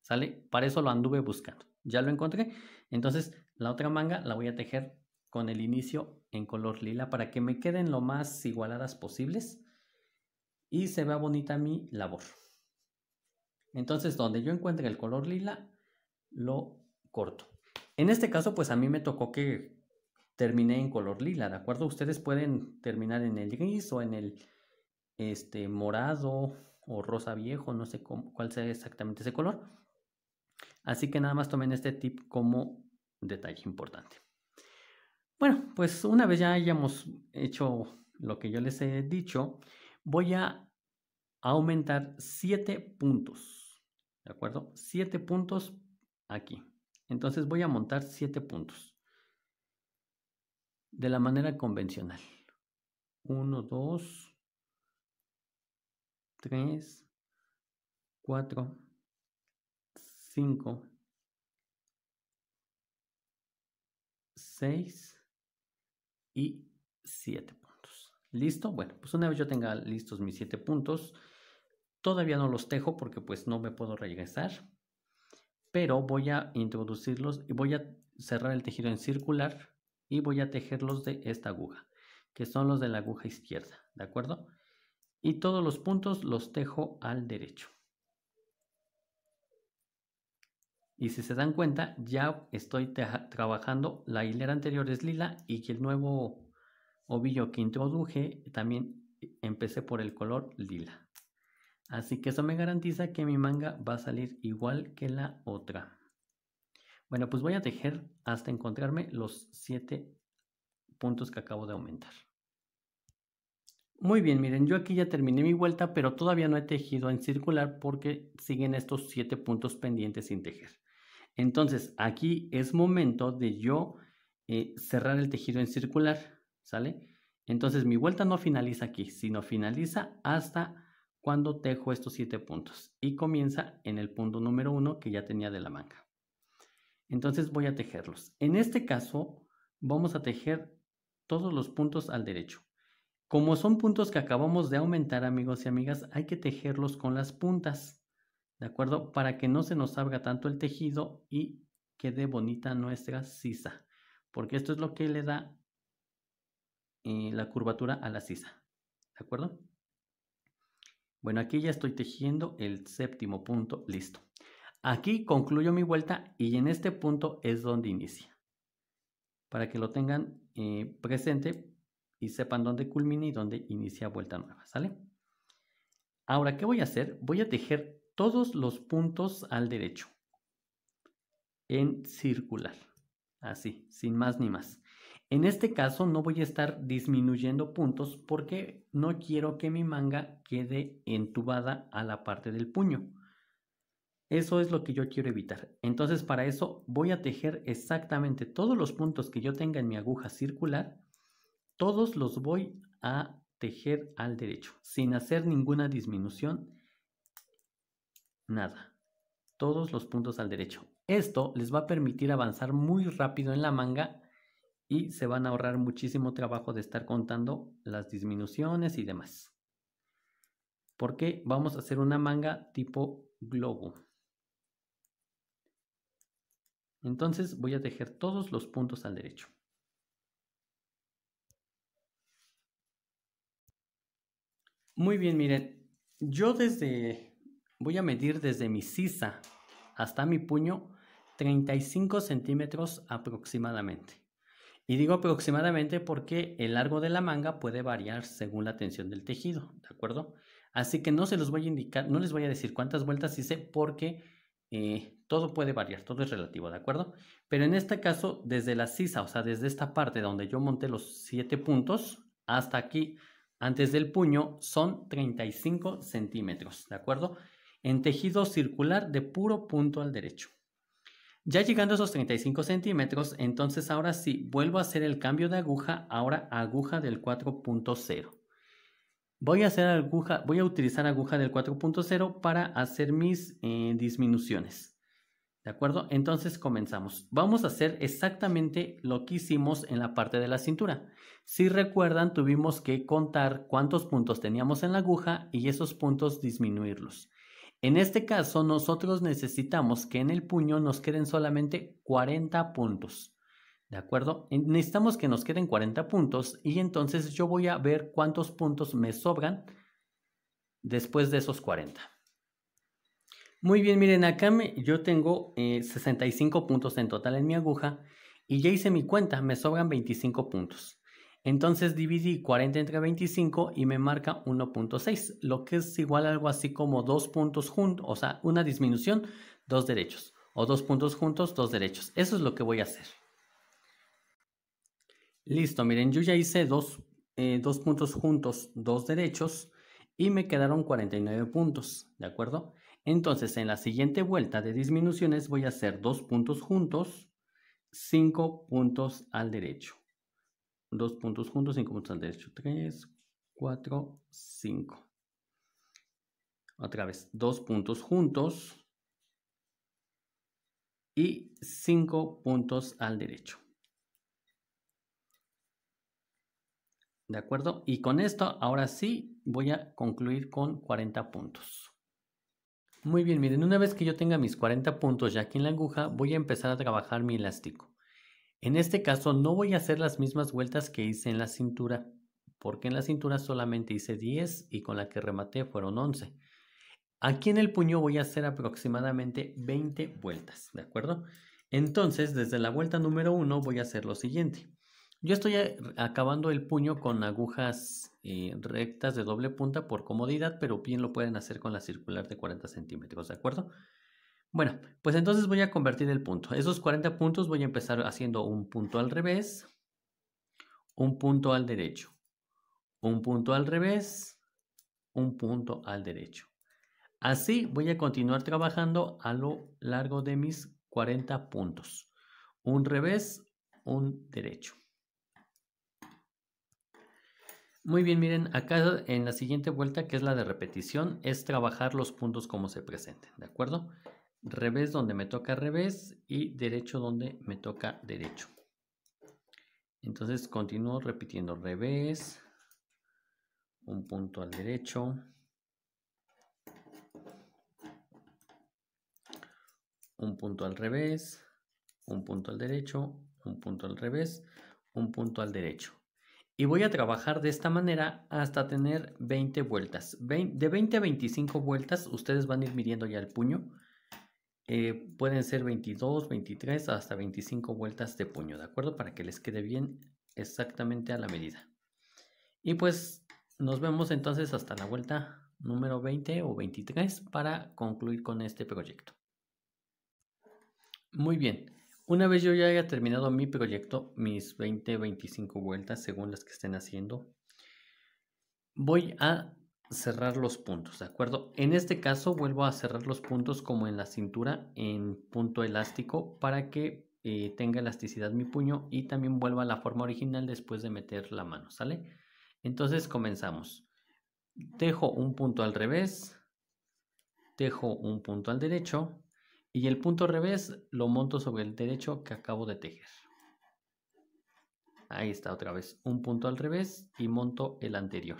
¿sale? Para eso lo anduve buscando. Ya lo encontré. Entonces, la otra manga la voy a tejer con el inicio en color lila para que me queden lo más igualadas posibles y se vea bonita mi labor. Entonces, donde yo encuentre el color lila, lo corto. En este caso, pues a mí me tocó que terminé en color lila, ¿de acuerdo? Ustedes pueden terminar en el gris o en el este, morado o rosa viejo, no sé cuál sea exactamente ese color. Así que nada más tomen este tip como detalle importante. Bueno, pues una vez ya hayamos hecho lo que yo les he dicho, voy a aumentar 7 puntos. ¿De acuerdo? 7 puntos aquí. Entonces voy a montar 7 puntos. De la manera convencional. 1, 2, 3, 4, 5, 6 y 7 puntos. ¿Listo? Bueno, pues una vez yo tenga listos mis 7 puntos, Todavía no los tejo porque pues no me puedo regresar, pero voy a introducirlos y voy a cerrar el tejido en circular y voy a tejerlos de esta aguja, que son los de la aguja izquierda, ¿de acuerdo? Y todos los puntos los tejo al derecho. Y si se dan cuenta, ya estoy trabajando, la hilera anterior es lila y que el nuevo ovillo que introduje también empecé por el color lila. Así que eso me garantiza que mi manga va a salir igual que la otra. Bueno, pues voy a tejer hasta encontrarme los 7 puntos que acabo de aumentar. Muy bien, miren, yo aquí ya terminé mi vuelta, pero todavía no he tejido en circular porque siguen estos 7 puntos pendientes sin tejer. Entonces, aquí es momento de yo eh, cerrar el tejido en circular, ¿sale? Entonces, mi vuelta no finaliza aquí, sino finaliza hasta cuando tejo estos siete puntos y comienza en el punto número uno que ya tenía de la manga. Entonces voy a tejerlos. En este caso vamos a tejer todos los puntos al derecho. Como son puntos que acabamos de aumentar amigos y amigas, hay que tejerlos con las puntas, ¿de acuerdo? Para que no se nos salga tanto el tejido y quede bonita nuestra sisa, porque esto es lo que le da eh, la curvatura a la sisa, ¿de acuerdo? Bueno, aquí ya estoy tejiendo el séptimo punto, listo. Aquí concluyo mi vuelta y en este punto es donde inicia. Para que lo tengan eh, presente y sepan dónde culmina y dónde inicia vuelta nueva, ¿sale? Ahora, ¿qué voy a hacer? Voy a tejer todos los puntos al derecho en circular, así, sin más ni más. En este caso no voy a estar disminuyendo puntos porque no quiero que mi manga quede entubada a la parte del puño. Eso es lo que yo quiero evitar. Entonces para eso voy a tejer exactamente todos los puntos que yo tenga en mi aguja circular. Todos los voy a tejer al derecho, sin hacer ninguna disminución, nada. Todos los puntos al derecho. Esto les va a permitir avanzar muy rápido en la manga y se van a ahorrar muchísimo trabajo de estar contando las disminuciones y demás. Porque vamos a hacer una manga tipo globo. Entonces voy a tejer todos los puntos al derecho. Muy bien, miren, yo desde, voy a medir desde mi sisa hasta mi puño 35 centímetros aproximadamente. Y digo aproximadamente porque el largo de la manga puede variar según la tensión del tejido, ¿de acuerdo? Así que no se los voy a indicar, no les voy a decir cuántas vueltas hice porque eh, todo puede variar, todo es relativo, ¿de acuerdo? Pero en este caso, desde la sisa, o sea, desde esta parte donde yo monté los 7 puntos hasta aquí, antes del puño, son 35 centímetros, ¿de acuerdo? En tejido circular de puro punto al derecho. Ya llegando a esos 35 centímetros, entonces ahora sí, vuelvo a hacer el cambio de aguja, ahora aguja del 4.0. Voy a, hacer aguja, voy a utilizar aguja del 4.0 para hacer mis eh, disminuciones. ¿De acuerdo? Entonces comenzamos. Vamos a hacer exactamente lo que hicimos en la parte de la cintura. Si recuerdan, tuvimos que contar cuántos puntos teníamos en la aguja y esos puntos disminuirlos. En este caso, nosotros necesitamos que en el puño nos queden solamente 40 puntos. ¿De acuerdo? Necesitamos que nos queden 40 puntos y entonces yo voy a ver cuántos puntos me sobran después de esos 40. Muy bien, miren, acá yo tengo 65 eh, puntos en total en mi aguja y ya hice mi cuenta, me sobran 25 puntos. Entonces dividí 40 entre 25 y me marca 1.6, lo que es igual a algo así como dos puntos juntos, o sea, una disminución, dos derechos, o dos puntos juntos, dos derechos. Eso es lo que voy a hacer. Listo, miren, yo ya hice dos, eh, dos puntos juntos, dos derechos, y me quedaron 49 puntos, ¿de acuerdo? Entonces, en la siguiente vuelta de disminuciones voy a hacer dos puntos juntos, cinco puntos al derecho. Dos puntos juntos, cinco puntos al derecho. 3, 4, 5. Otra vez, dos puntos juntos y cinco puntos al derecho. ¿De acuerdo? Y con esto, ahora sí, voy a concluir con 40 puntos. Muy bien, miren, una vez que yo tenga mis 40 puntos ya aquí en la aguja, voy a empezar a trabajar mi elástico. En este caso no voy a hacer las mismas vueltas que hice en la cintura, porque en la cintura solamente hice 10 y con la que rematé fueron 11. Aquí en el puño voy a hacer aproximadamente 20 vueltas, ¿de acuerdo? Entonces, desde la vuelta número 1 voy a hacer lo siguiente. Yo estoy acabando el puño con agujas eh, rectas de doble punta por comodidad, pero bien lo pueden hacer con la circular de 40 centímetros, ¿de acuerdo? Bueno, pues entonces voy a convertir el punto. Esos 40 puntos voy a empezar haciendo un punto al revés, un punto al derecho, un punto al revés, un punto al derecho. Así voy a continuar trabajando a lo largo de mis 40 puntos. Un revés, un derecho. Muy bien, miren, acá en la siguiente vuelta, que es la de repetición, es trabajar los puntos como se presenten, ¿de acuerdo? revés donde me toca revés y derecho donde me toca derecho. Entonces continúo repitiendo revés, un punto al derecho, un punto al revés, un punto al derecho, un punto al revés, un punto al derecho. Y voy a trabajar de esta manera hasta tener 20 vueltas. De 20 a 25 vueltas ustedes van a ir midiendo ya el puño eh, pueden ser 22, 23, hasta 25 vueltas de puño, ¿de acuerdo? Para que les quede bien exactamente a la medida. Y pues nos vemos entonces hasta la vuelta número 20 o 23 para concluir con este proyecto. Muy bien, una vez yo ya haya terminado mi proyecto, mis 20, 25 vueltas según las que estén haciendo, voy a cerrar los puntos, ¿de acuerdo? En este caso vuelvo a cerrar los puntos como en la cintura en punto elástico para que eh, tenga elasticidad mi puño y también vuelva a la forma original después de meter la mano, ¿sale? Entonces comenzamos. Dejo un punto al revés, dejo un punto al derecho y el punto al revés lo monto sobre el derecho que acabo de tejer. Ahí está otra vez, un punto al revés y monto el anterior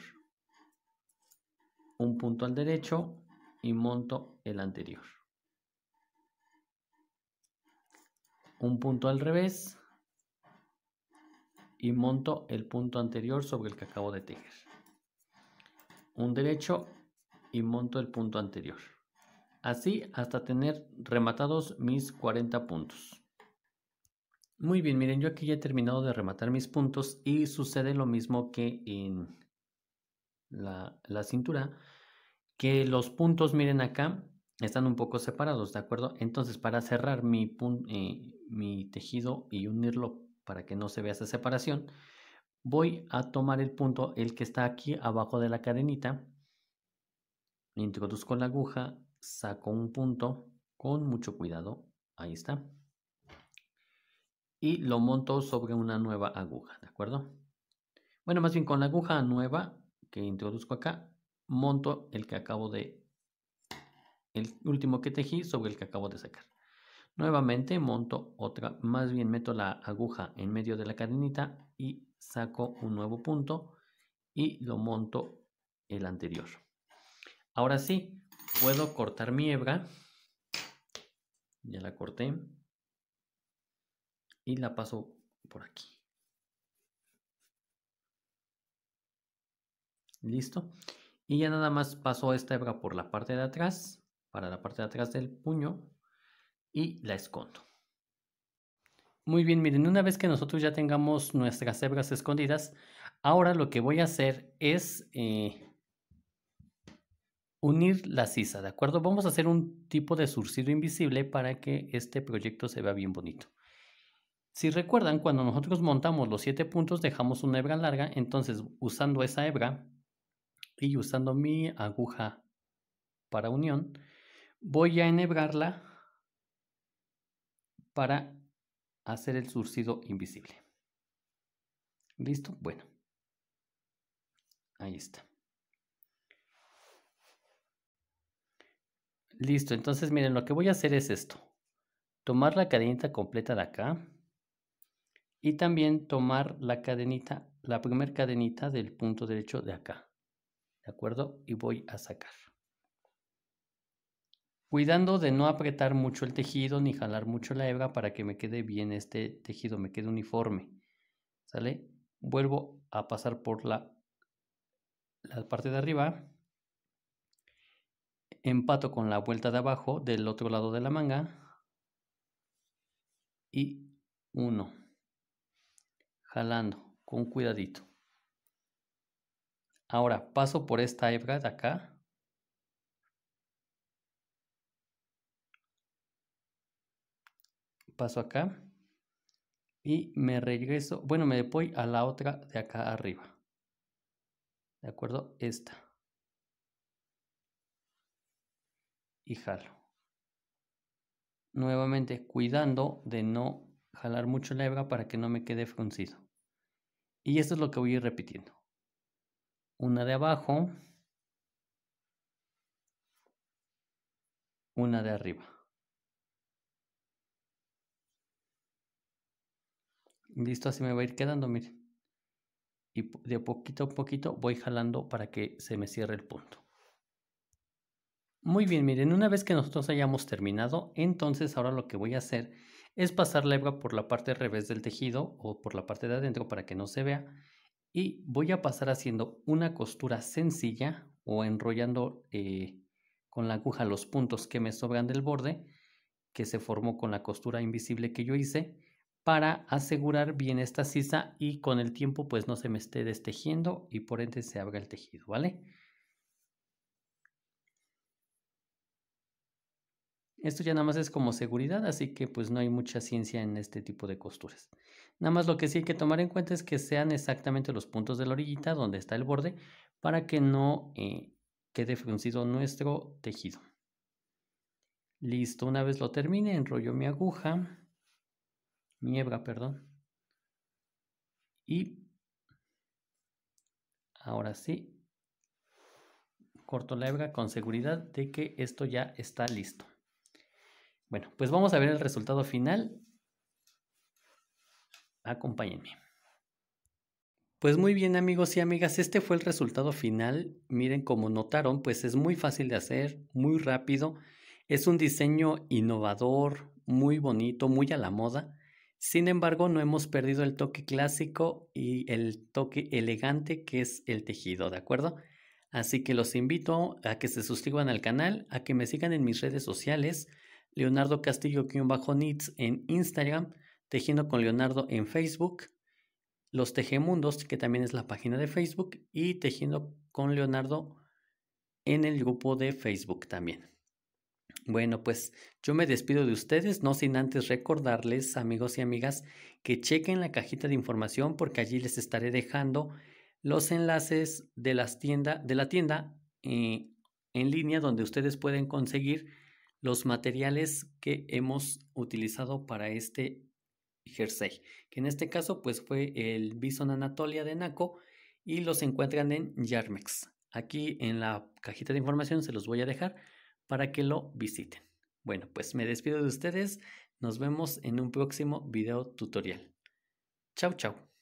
un punto al derecho y monto el anterior. Un punto al revés y monto el punto anterior sobre el que acabo de tejer. Un derecho y monto el punto anterior. Así hasta tener rematados mis 40 puntos. Muy bien, miren, yo aquí ya he terminado de rematar mis puntos y sucede lo mismo que en la, cintura, que los puntos, miren acá, están un poco separados, ¿de acuerdo? Entonces, para cerrar mi, punto eh, mi tejido y unirlo para que no se vea esa separación, voy a tomar el punto, el que está aquí abajo de la cadenita, introduzco la aguja, saco un punto con mucho cuidado, ahí está, y lo monto sobre una nueva aguja, ¿de acuerdo? Bueno, más bien con la aguja nueva que introduzco acá, monto el que acabo de, el último que tejí sobre el que acabo de sacar. Nuevamente monto otra, más bien meto la aguja en medio de la cadenita y saco un nuevo punto y lo monto el anterior. Ahora sí, puedo cortar mi hebra. Ya la corté. Y la paso por aquí. Listo. Y ya nada más paso esta hebra por la parte de atrás, para la parte de atrás del puño, y la escondo. Muy bien, miren, una vez que nosotros ya tengamos nuestras hebras escondidas, ahora lo que voy a hacer es eh, unir la sisa, ¿de acuerdo? Vamos a hacer un tipo de surcido invisible para que este proyecto se vea bien bonito. Si recuerdan, cuando nosotros montamos los siete puntos, dejamos una hebra larga, entonces usando esa hebra y usando mi aguja para unión, voy a enhebrarla para hacer el surcido invisible. ¿Listo? Bueno. Ahí está. Listo, entonces miren, lo que voy a hacer es esto. Tomar la cadenita completa de acá. Y también tomar la cadenita, la primer cadenita del punto derecho de acá. ¿de acuerdo? Y voy a sacar. Cuidando de no apretar mucho el tejido ni jalar mucho la hebra para que me quede bien este tejido, me quede uniforme, ¿sale? Vuelvo a pasar por la, la parte de arriba, empato con la vuelta de abajo del otro lado de la manga y uno, jalando con cuidadito. Ahora paso por esta hebra de acá. Paso acá. Y me regreso, bueno, me voy a la otra de acá arriba. ¿De acuerdo? Esta. Y jalo. Nuevamente cuidando de no jalar mucho la hebra para que no me quede fruncido. Y esto es lo que voy a ir repitiendo una de abajo, una de arriba. Listo, así me va a ir quedando, miren. Y de poquito a poquito voy jalando para que se me cierre el punto. Muy bien, miren, una vez que nosotros hayamos terminado, entonces ahora lo que voy a hacer es pasar la hebra por la parte revés del tejido o por la parte de adentro para que no se vea y voy a pasar haciendo una costura sencilla o enrollando eh, con la aguja los puntos que me sobran del borde que se formó con la costura invisible que yo hice para asegurar bien esta sisa y con el tiempo pues no se me esté destejiendo y por ende se abra el tejido, ¿vale? Esto ya nada más es como seguridad, así que pues no hay mucha ciencia en este tipo de costuras. Nada más lo que sí hay que tomar en cuenta es que sean exactamente los puntos de la orillita donde está el borde para que no eh, quede fruncido nuestro tejido. Listo, una vez lo termine, enrollo mi aguja, mi hebra, perdón. Y ahora sí, corto la hebra con seguridad de que esto ya está listo. Bueno, pues vamos a ver el resultado final. Acompáñenme. Pues muy bien amigos y amigas, este fue el resultado final. Miren como notaron, pues es muy fácil de hacer, muy rápido. Es un diseño innovador, muy bonito, muy a la moda. Sin embargo, no hemos perdido el toque clásico y el toque elegante que es el tejido, ¿de acuerdo? Así que los invito a que se suscriban al canal, a que me sigan en mis redes sociales. Leonardo castillo needs en Instagram, Tejiendo con Leonardo en Facebook, Los Tejemundos, que también es la página de Facebook, y Tejiendo con Leonardo en el grupo de Facebook también. Bueno, pues yo me despido de ustedes, no sin antes recordarles, amigos y amigas, que chequen la cajita de información porque allí les estaré dejando los enlaces de, las tienda, de la tienda eh, en línea donde ustedes pueden conseguir los materiales que hemos utilizado para este jersey, que en este caso pues fue el Bison Anatolia de Naco y los encuentran en Yarmex. Aquí en la cajita de información se los voy a dejar para que lo visiten. Bueno, pues me despido de ustedes. Nos vemos en un próximo video tutorial. Chau chao.